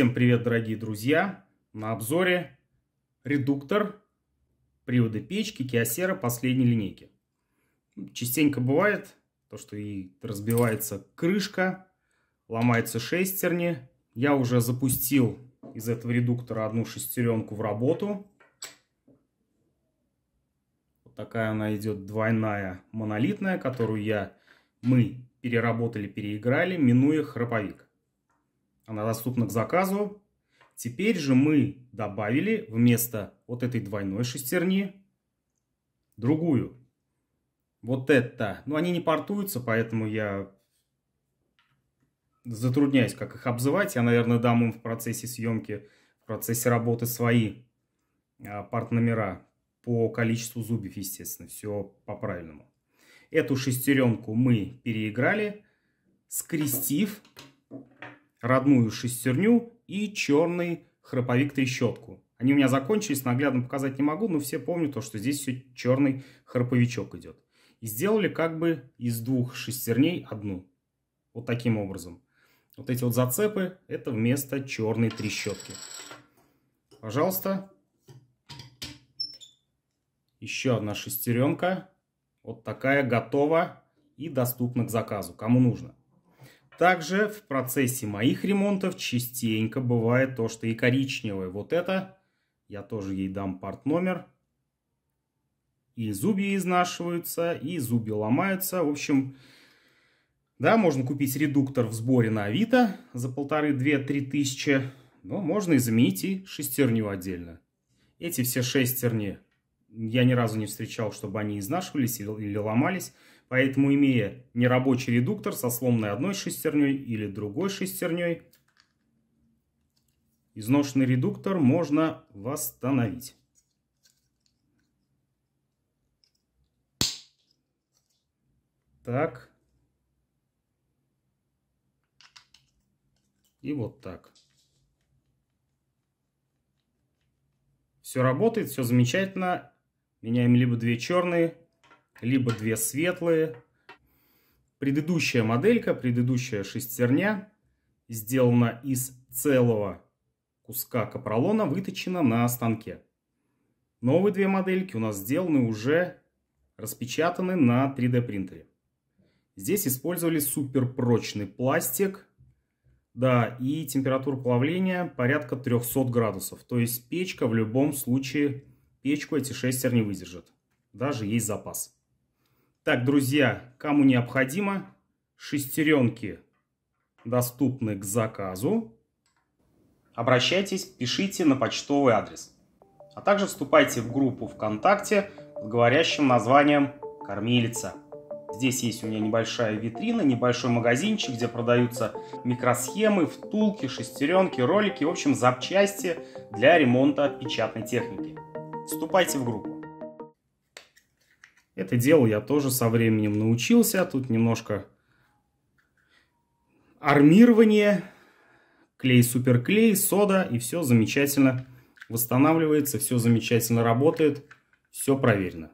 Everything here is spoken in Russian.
Всем привет, дорогие друзья! На обзоре редуктор привода печки Киосера последней линейки. Частенько бывает то, что и разбивается крышка, ломаются шестерни. Я уже запустил из этого редуктора одну шестеренку в работу. Вот такая она идет двойная монолитная, которую я мы переработали, переиграли, минуя храповик. Она доступна к заказу. Теперь же мы добавили вместо вот этой двойной шестерни другую. Вот это. Но они не портуются, поэтому я затрудняюсь, как их обзывать. Я, наверное, дам им в процессе съемки, в процессе работы свои а, порт-номера по количеству зубьев, естественно, все по-правильному. Эту шестеренку мы переиграли, скрестив родную шестерню и черный храповик трещотку. Они у меня закончились, наглядно показать не могу, но все помню то, что здесь все черный храповичок идет. И сделали как бы из двух шестерней одну. Вот таким образом. Вот эти вот зацепы, это вместо черной трещотки. Пожалуйста. Еще одна шестеренка. Вот такая готова и доступна к заказу, кому нужно. Также в процессе моих ремонтов частенько бывает то, что и коричневый. Вот это я тоже ей дам порт номер. И зубья изнашиваются, и зубья ломаются. В общем, да, можно купить редуктор в сборе на Авито за полторы-две-три тысячи. Но можно и заменить и шестерню отдельно. Эти все шестерни я ни разу не встречал, чтобы они изнашивались или, или ломались. Поэтому, имея нерабочий редуктор со сломанной одной шестерней или другой шестерней, изношенный редуктор можно восстановить. Так. И вот так. Все работает, все замечательно. Меняем либо две черные, либо две светлые. Предыдущая моделька, предыдущая шестерня, сделана из целого куска капролона, выточена на станке. Новые две модельки у нас сделаны уже, распечатаны на 3D принтере. Здесь использовали суперпрочный пластик. Да, и температура плавления порядка 300 градусов. То есть печка в любом случае печку эти шестерни выдержат. Даже есть запас. Так, друзья, кому необходимо, шестеренки доступны к заказу. Обращайтесь, пишите на почтовый адрес. А также вступайте в группу ВКонтакте с говорящим названием «Кормилица». Здесь есть у меня небольшая витрина, небольшой магазинчик, где продаются микросхемы, втулки, шестеренки, ролики, в общем, запчасти для ремонта печатной техники. Вступайте в группу. Это дело я тоже со временем научился. Тут немножко армирование, клей-суперклей, сода, и все замечательно восстанавливается, все замечательно работает, все проверено.